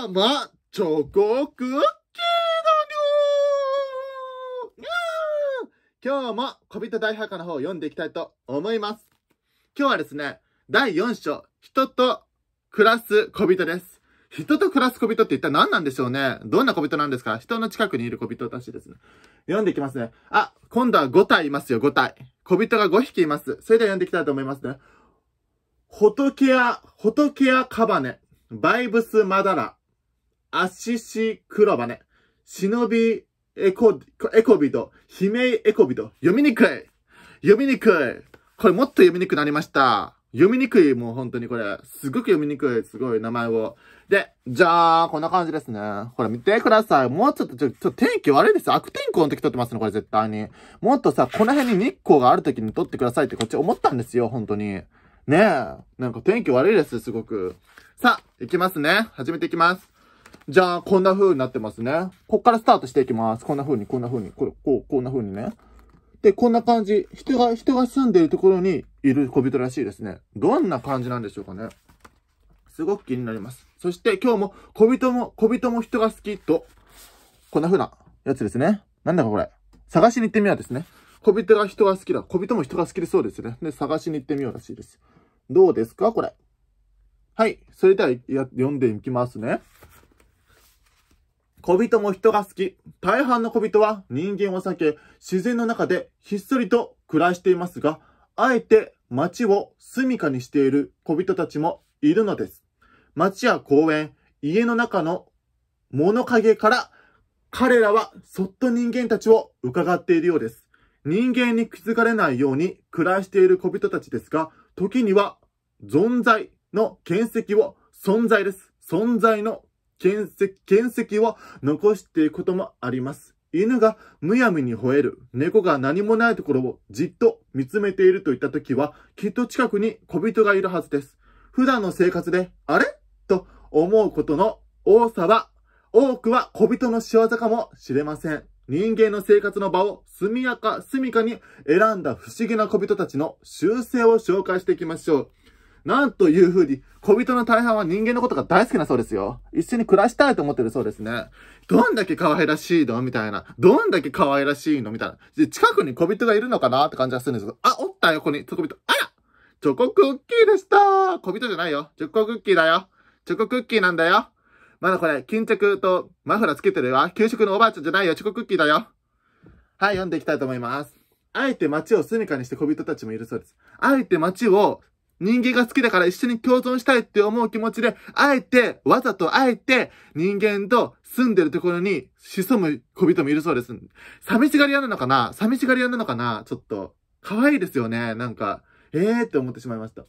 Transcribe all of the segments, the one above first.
チョコクッキーだ今日も小人大墓の方を読んでいきたいと思います。今日はですね、第4章、人と暮らす小人です。人と暮らす小人って一体何なんでしょうねどんな小人なんですか人の近くにいる小人たちですね。読んでいきますね。あ、今度は5体いますよ、5体。小人が5匹います。それでは読んでいきたいと思いますね。仏や、仏やカバネ、バイブスマダラ、アシシクロバネ、忍びエコ、エコビド、悲鳴エコビド。読みにくい読みにくいこれもっと読みにくくなりました。読みにくい、もう本当にこれ。すごく読みにくい、すごい名前を。で、じゃあ、こんな感じですね。ほら、見てください。もうちょっと、ちょ、ちょ、天気悪いですよ。悪天候の時撮ってますね、これ絶対に。もっとさ、この辺に日光がある時に撮ってくださいってこっち思ったんですよ、本当に。ねえ。なんか天気悪いです、すごく。さあ、行きますね。始めていきます。じゃあ、こんな風になってますね。こっからスタートしていきます。こんな風に、こんな風に、これ、こう、こんな風にね。で、こんな感じ。人が、人が住んでいるところにいる小人らしいですね。どんな感じなんでしょうかね。すごく気になります。そして今日も小人も、小人も人が好きと、こんな風なやつですね。なんだかこれ。探しに行ってみようですね。小人が人が好きだ。小人も人が好きでそうですね。で、探しに行ってみようらしいです。どうですかこれ。はい。それでは、や、読んでいきますね。小人も人が好き。大半の小人は人間を避け、自然の中でひっそりと暮らしていますが、あえて街を住処にしている小人たちもいるのです。街や公園、家の中の物陰から彼らはそっと人間たちを伺っているようです。人間に気づかれないように暮らしている小人たちですが、時には存在の見石を存在です。存在の原石、原石を残していくこともあります。犬がむやみに吠える、猫が何もないところをじっと見つめているといった時は、きっと近くに小人がいるはずです。普段の生活で、あれと思うことの多さは、多くは小人の仕業かもしれません。人間の生活の場を速やか、速かに選んだ不思議な小人たちの習性を紹介していきましょう。なんというふうに、小人の大半は人間のことが大好きなそうですよ。一緒に暮らしたいと思ってるそうですね。どんだけ可愛らしいのみたいな。どんだけ可愛らしいのみたいな。で、近くに小人がいるのかなって感じがするんですけど、あ、おったよ、ここに、チョコビト。あらチョコクッキーでした小人じゃないよ。チョコクッキーだよ。チョコクッキーなんだよ。まだこれ、巾着とマフラーつけてるわ。給食のおばあちゃんじゃないよ。チョコクッキーだよ。はい、読んでいきたいと思います。あえて街を住処にして小人たちもいるそうです。あえて街を人間が好きだから一緒に共存したいって思う気持ちで、あえて、わざとあえて、人間と住んでるところに潜む小人もいるそうです。寂しがり屋なのかな寂しがり屋なのかなちょっと。可愛いですよね。なんか、ええー、って思ってしまいました。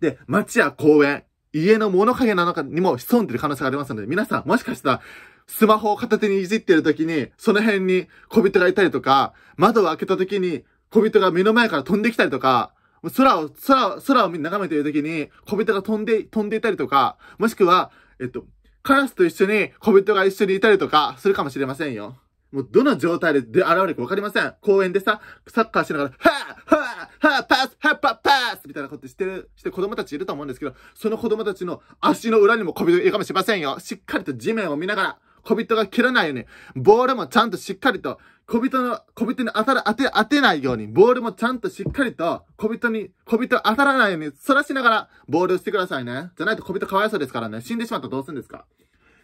で、街や公園、家の物陰の中にも潜んでる可能性がありますので、皆さんもしかしたら、スマホを片手にいじってる時に、その辺に小人がいたりとか、窓を開けた時に小人が目の前から飛んできたりとか、空を、空を、空を眺めている時に、小人が飛んで、飛んでいたりとか、もしくは、えっと、カラスと一緒に小人が一緒にいたりとか、するかもしれませんよ。もう、どの状態で現れるかわかりません。公園でさ、サッカーしながら、はぁはぁはぁパスはぁパパースみたいなことしてる、して子供たちいると思うんですけど、その子供たちの足の裏にも小人がいるかもしれませんよ。しっかりと地面を見ながら、小人が蹴らないように、ボールもちゃんとしっかりと、小人の、小人に当たる、当て、当てないように、ボールもちゃんとしっかりと、小人に、小人当たらないように、そらしながら、ボールをしてくださいね。じゃないと小人かわいそうですからね。死んでしまったらどうするんですか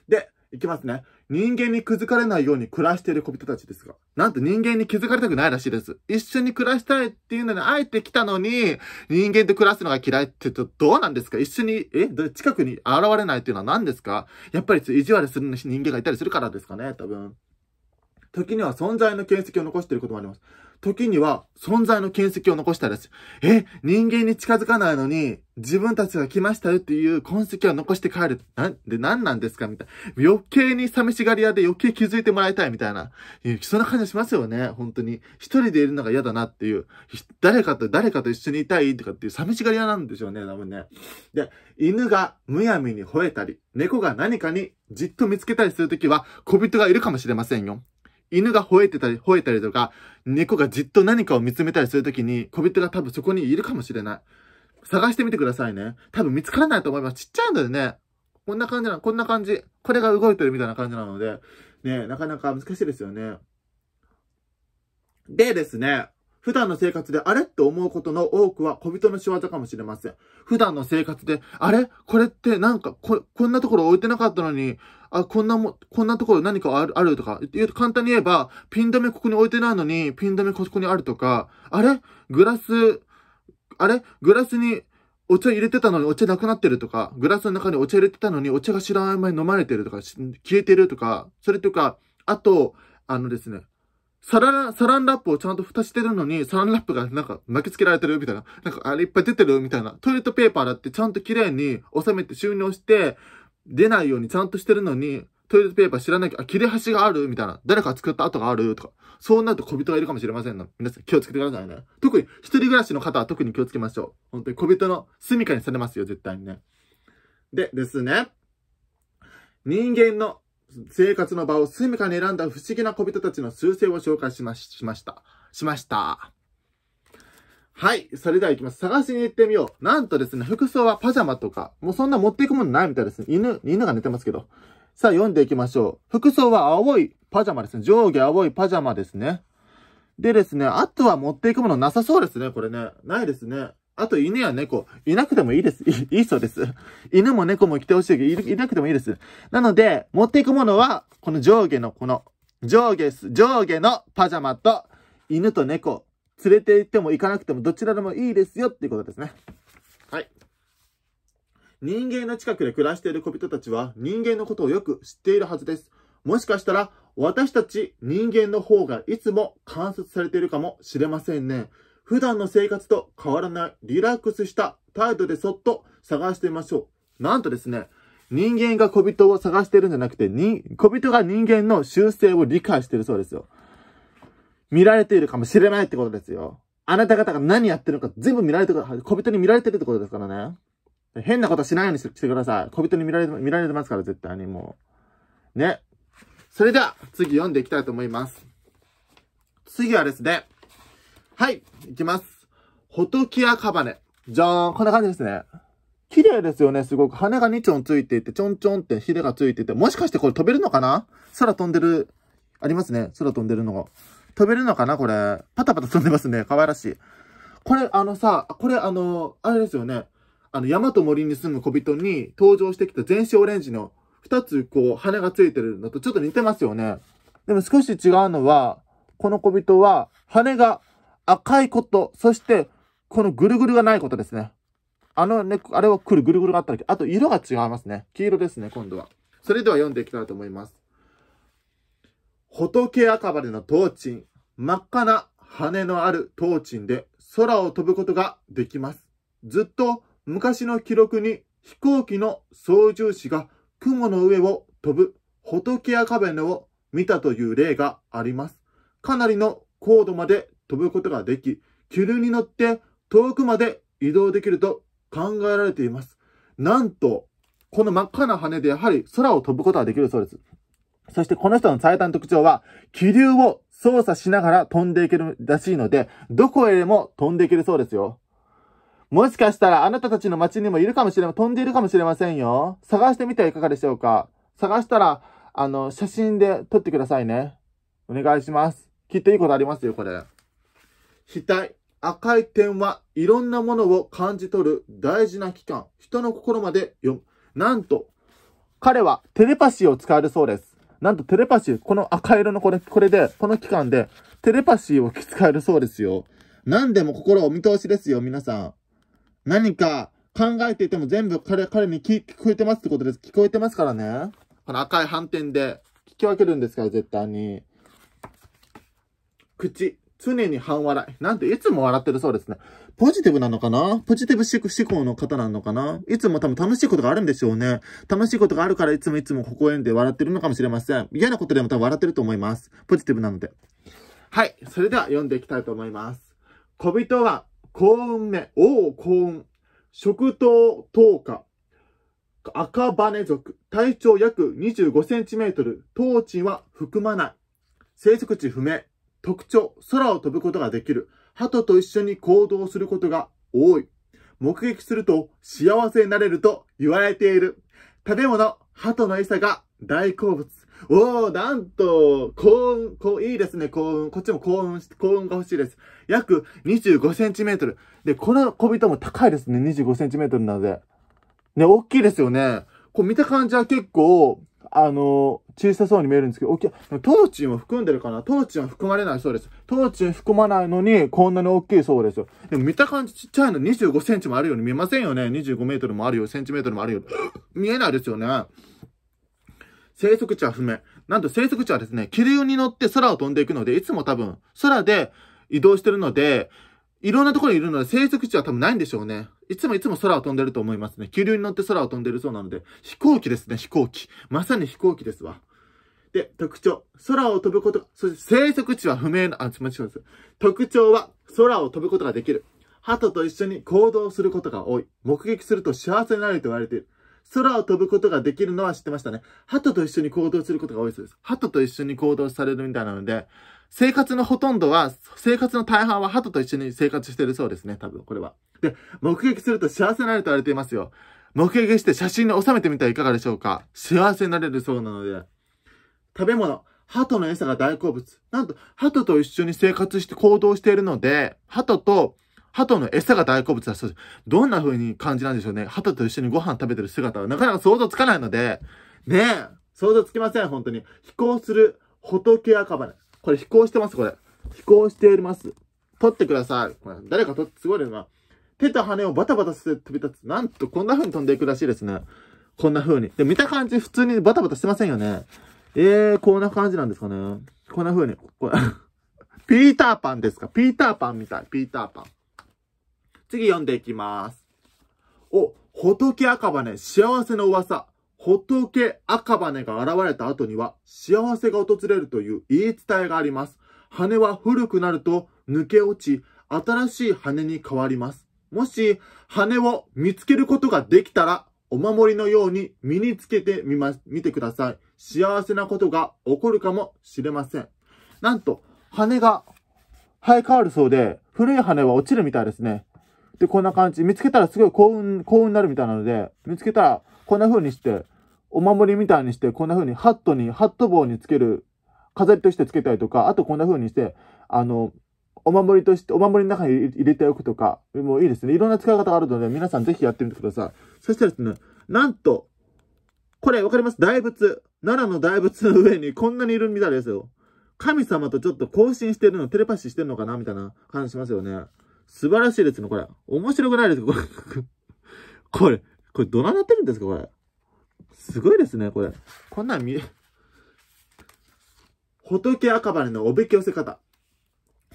で、いきますね。人間に気づかれないように暮らしている小人たちですが、なんと人間に気づかれたくないらしいです。一緒に暮らしたいっていうのに会えてきたのに、人間と暮らすのが嫌いってどうなんですか一緒に、え近くに現れないっていうのは何ですかやっぱり意地悪する人間がいたりするからですかね多分。時には存在の形跡を残していることもあります。時には存在の形跡を残したりです。え、人間に近づかないのに、自分たちが来ましたよっていう痕跡を残して帰る。なんで、何なんですかみたいな。余計に寂しがり屋で余計気づいてもらいたいみたいな。そんな感じしますよね。本当に。一人でいるのが嫌だなっていう。誰かと、誰かと一緒にいたいとかっていう寂しがり屋なんでしょうね。多分ね。で、犬がむやみに吠えたり、猫が何かにじっと見つけたりするときは、小人がいるかもしれませんよ。犬が吠えてたり、吠えたりとか、猫がじっと何かを見つめたりするときに、小人が多分そこにいるかもしれない。探してみてくださいね。多分見つからないと思います。ちっちゃいのでね。こんな感じな、こんな感じ。これが動いてるみたいな感じなので、ね、なかなか難しいですよね。でですね、普段の生活であれって思うことの多くは小人の仕業かもしれません。普段の生活で、あれこれってなんかこ、こんなところ置いてなかったのに、あ、こんなも、こんなところ何かある、あるとか、簡単に言えば、ピン止めここに置いてないのに、ピン止めここにあるとか、あれグラス、あれグラスに、お茶入れてたのにお茶なくなってるとか、グラスの中にお茶入れてたのにお茶が知らない間に飲まれてるとか、消えてるとか、それとか、あと、あのですね、サラサランラップをちゃんと蓋してるのに、サランラップがなんか巻きつけられてるみたいな。なんかあれいっぱい出てるみたいな。トイレットペーパーだってちゃんと綺麗に収めて収納して、出ないようにちゃんとしてるのに、トイレットペーパー知らなきゃ、あ、切れ端があるみたいな。誰か作った跡があるとか。そうなると小人がいるかもしれませんの。皆さん気をつけてくださいね。特に一人暮らしの方は特に気をつけましょう。本当に小人の住みかにされますよ、絶対にね。で、ですね。人間の生活の場を住みかに選んだ不思議な小人たちの数勢を紹介しましました。しました。はい。それでは行きます。探しに行ってみよう。なんとですね、服装はパジャマとか、もうそんな持っていくものないみたいですね。犬、犬が寝てますけど。さあ、読んでいきましょう。服装は青いパジャマですね。上下青いパジャマですね。でですね、あとは持っていくものなさそうですね、これね。ないですね。あと犬や猫、いなくてもいいです。いいそうです。犬も猫も来てほしいけど、いなくてもいいです。なので、持っていくものは、この上下の、この、上下、上下のパジャマと、犬と猫、連れて行っても行かなくてもどちらでもいいですよっていうことですね。はい。人間の近くで暮らしている小人たちは人間のことをよく知っているはずです。もしかしたら私たち人間の方がいつも観察されているかもしれませんね。普段の生活と変わらないリラックスした態度でそっと探してみましょう。なんとですね、人間が小人を探してるんじゃなくて、に、小人が人間の習性を理解してるそうですよ。見られているかもしれないってことですよ。あなた方が何やってるのか全部見られてる、小人に見られてるってことですからね。変なことしないようにしてください。小人に見られて、見られてますから、絶対にもう。ね。それでは、次読んでいきたいと思います。次はですね、はい、いきます。ホトキアカバネ。じゃーん、こんな感じですね。綺麗ですよね、すごく。羽が2ちょんついていて、ちょんちょんってヒレがついてて、もしかしてこれ飛べるのかな空飛んでる、ありますね。空飛んでるのが。飛べるのかなこれ。パタパタ飛んでますね。可愛らしい。これ、あのさ、これあの、あれですよね。あの、山と森に住む小人に登場してきた全身オレンジの2つこう羽がついてるのとちょっと似てますよね。でも少し違うのは、この小人は羽が赤いこと、そして、このぐるぐるがないことですね。あのね、あれはくるぐるぐるがあっただけ。あと、色が違いますね。黄色ですね、今度は。それでは読んでいきたいと思います。仏赤羽のトーチン。真っ赤な羽のあるトーチンで空を飛ぶことができます。ずっと昔の記録に飛行機の操縦士が雲の上を飛ぶ仏赤羽を見たという例があります。かなりの高度まで飛ぶことができ、気流に乗って遠くまで移動できると考えられています。なんと、この真っ赤な羽でやはり空を飛ぶことができるそうです。そしてこの人の最大の特徴は、気流を操作しながら飛んでいけるらしいので、どこへでも飛んでいけるそうですよ。もしかしたらあなたたちの街にもいるかもしれません、飛んでいるかもしれませんよ。探してみてはいかがでしょうか探したら、あの、写真で撮ってくださいね。お願いします。きっといいことありますよ、これ。額、赤い点はいろんなものを感じ取る大事な器官、人の心まで読む。なんと、彼はテレパシーを使えるそうです。なんとテレパシー、この赤色のこれ、これで、この期間で、テレパシーを使えるそうですよ。何でも心お見通しですよ、皆さん。何か考えていても全部彼、彼に聞こえてますってことです。聞こえてますからね。この赤い斑点で聞き分けるんですから、絶対に。口。常に半笑い。なんて、いつも笑ってるそうですね。ポジティブなのかなポジティブ思考の方なのかないつも多分楽しいことがあるんでしょうね。楽しいことがあるからいつもいつも微笑んで笑ってるのかもしれません。嫌なことでも多分笑ってると思います。ポジティブなので。はい。それでは読んでいきたいと思います。小人は幸運目、王幸運、食糖10日、赤羽族、体長約25センチメートル、頭地は含まない、生息地不明、特徴、空を飛ぶことができる、鳩と一緒に行動することが多い。目撃すると幸せになれると言われている。食べ物、鳩の餌が大好物。おー、なんと、幸運、こう、いいですね、幸運。こっちも幸運、幸運が欲しいです。約25センチメートル。で、この小人も高いですね、25センチメートルなので。ね、大きいですよね。こう見た感じは結構、あの、小さそうに見えるんですけど、トーチンを含んでるかなトーチンは含まれないそうです。トーチン含まないのに、こんなに大きいそうですよ。でも見た感じちっちゃいの25センチもあるように見えませんよね。25メートルもあるよ、センチメートルもあるよ。見えないですよね。生息地は不明。なんと生息地はですね、気流に乗って空を飛んでいくので、いつも多分、空で移動してるので、いろんなところにいるので生息地は多分ないんでしょうね。いつもいつも空を飛んでると思いますね。急流に乗って空を飛んでるそうなので、飛行機ですね、飛行機。まさに飛行機ですわ。で、特徴。空を飛ぶこと、そして生息地は不明の、あ、すみません。特徴は空を飛ぶことができる。鳩と一緒に行動することが多い。目撃すると幸せになると言われている。空を飛ぶことができるのは知ってましたね。鳩と一緒に行動することが多いそうです。鳩と一緒に行動されるみたいなので、生活のほとんどは、生活の大半は鳩と一緒に生活してるそうですね、多分、これは。で、目撃すると幸せになると言われていますよ。目撃して写真に収めてみてはいかがでしょうか幸せになれるそうなので。食べ物。鳩の餌が大好物。なんと、鳩と一緒に生活して行動しているので、鳩と、鳩の餌が大好物だそうです。どんな風に感じなんでしょうね。鳩と一緒にご飯食べてる姿はなかなか想像つかないので、ねえ、想像つきません、本当に。飛行する仏赤羽。これ飛行してます、これ。飛行しております。取ってください。これ、誰か撮って、すごいな。手と羽をバタバタして飛び立つ。なんと、こんな風に飛んでいくらしいですね。こんな風に。で、見た感じ、普通にバタバタしてませんよね。えー、こんな感じなんですかね。こんな風に。これ ピーターパンですかピーターパンみたい。ピーターパン。次読んでいきます。お、仏赤羽、幸せの噂。仏赤羽が現れた後には幸せが訪れるという言い伝えがあります。羽は古くなると抜け落ち、新しい羽に変わります。もし羽を見つけることができたら、お守りのように身につけてみま、見てください。幸せなことが起こるかもしれません。なんと、羽が生え変わるそうで、古い羽は落ちるみたいですね。で、こんな感じ。見つけたらすごい幸運、幸運になるみたいなので、見つけたらこんな風にしてお守りみたいにして、こんな風にハットに、ハット棒につける、飾りとしてつけたりとか、あとこんな風にして、あの、お守りとして、お守りの中に入れておくとか、もういいですね。いろんな使い方があるので、皆さんぜひやってみてください。そしてですね、なんと、これわかります大仏。奈良の大仏の上にこんなにいるみたいですよ。神様とちょっと更新してるの、テレパシーしてるのかなみたいな感じしますよね。素晴らしいですね、これ。面白くないですかこれ。これ、これどななってるんですかこれ。すごいですね、これ。こんなん見、仏赤羽のおびき寄せ方。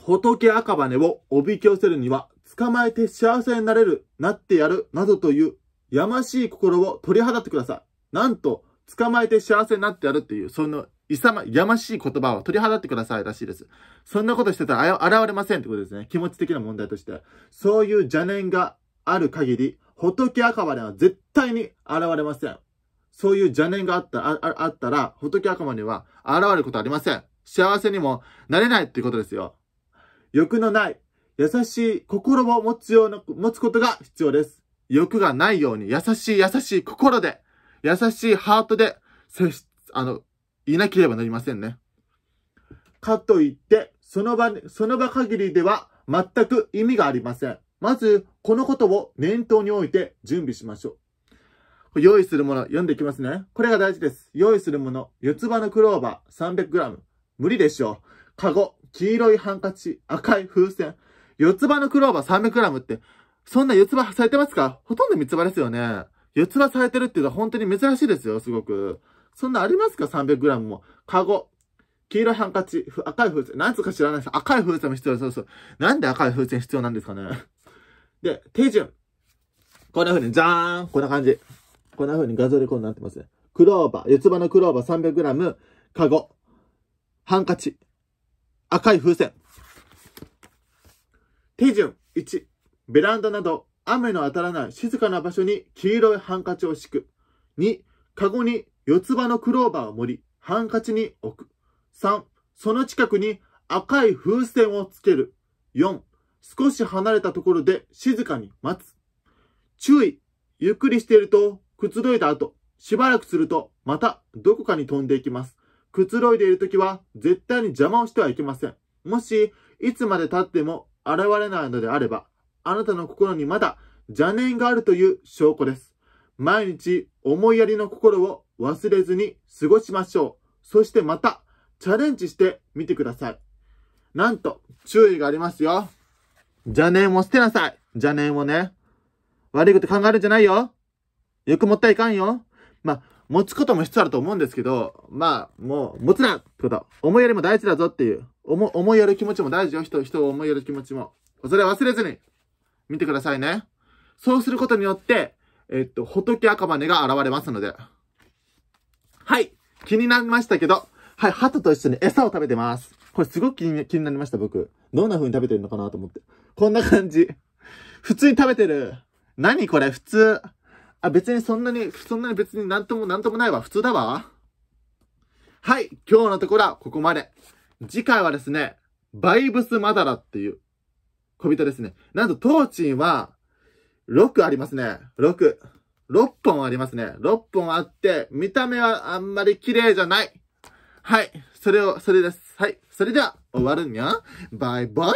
仏赤羽をおびき寄せるには、捕まえて幸せになれる、なってやる、などという、やましい心を取り払ってください。なんと、捕まえて幸せになってやるっていう、その、いさま、やましい言葉を取り払ってくださいらしいです。そんなことしてたら、現れませんってことですね。気持ち的な問題として。そういう邪念がある限り、仏赤羽は絶対に現れません。そういう邪念があったあ、あったら、仏悪魔には現れることありません。幸せにもなれないっていうことですよ。欲のない、優しい心を持つような、持つことが必要です。欲がないように、優しい優しい心で、優しいハートで、接し、あの、いなければなりませんね。かといって、その場、その場限りでは全く意味がありません。まず、このことを念頭において準備しましょう。用意するもの、読んでいきますね。これが大事です。用意するもの、四つ葉のクローバー 300g。無理でしょう。カゴ、黄色いハンカチ、赤い風船。四つ葉のクローバー 300g って、そんな四つ葉咲いてますかほとんど三つ葉ですよね。四つ葉咲いてるっていうのは本当に珍しいですよ、すごく。そんなありますか ?300g も。カゴ、黄色いハンカチ、赤い風船。何つか知らないです。赤い風船も必要です。そうそう。なんで赤い風船必要なんですかね。で、手順。こんな風に、じゃーんこんな感じ。こんな風に画像でこうなってますね。クローバー、四つ葉のクローバー 300g、カゴ、ハンカチ、赤い風船。手順1、ベランダなど雨の当たらない静かな場所に黄色いハンカチを敷く。2、カゴに四つ葉のクローバーを盛り、ハンカチに置く。3、その近くに赤い風船をつける。4、少し離れたところで静かに待つ。注意、ゆっくりしているとくつろいだ後、しばらくすると、またどこかに飛んでいきます。くつろいでいる時は、絶対に邪魔をしてはいけません。もし、いつまで経っても現れないのであれば、あなたの心にまだ邪念があるという証拠です。毎日、思いやりの心を忘れずに過ごしましょう。そしてまた、チャレンジしてみてください。なんと、注意がありますよ。邪念を捨てなさい。邪念をね。悪いこと考えるんじゃないよ。欲もったいかんよ。まあ、持つことも必要あると思うんですけど、まあ、もう、持つなってこと。思いやりも大事だぞっていう。思、思いやる気持ちも大事よ。人、人を思いやる気持ちも。それ忘れずに、見てくださいね。そうすることによって、えっと、仏赤羽が現れますので。はい。気になりましたけど、はい、鳩と一緒に餌を食べてます。これすごく気に気になりました、僕。どんな風に食べてるのかなと思って。こんな感じ。普通に食べてる。何これ普通。あ、別にそんなに、そんなに別になんともなんともないわ。普通だわ。はい、今日のところはここまで。次回はですね、バイブスマダラっていう小人ですね。なんと、トーチンは、6ありますね。6。6本ありますね。6本あって、見た目はあんまり綺麗じゃない。はい。それを、それです。はい。それでは、終わるにゃ。バイバイにゃ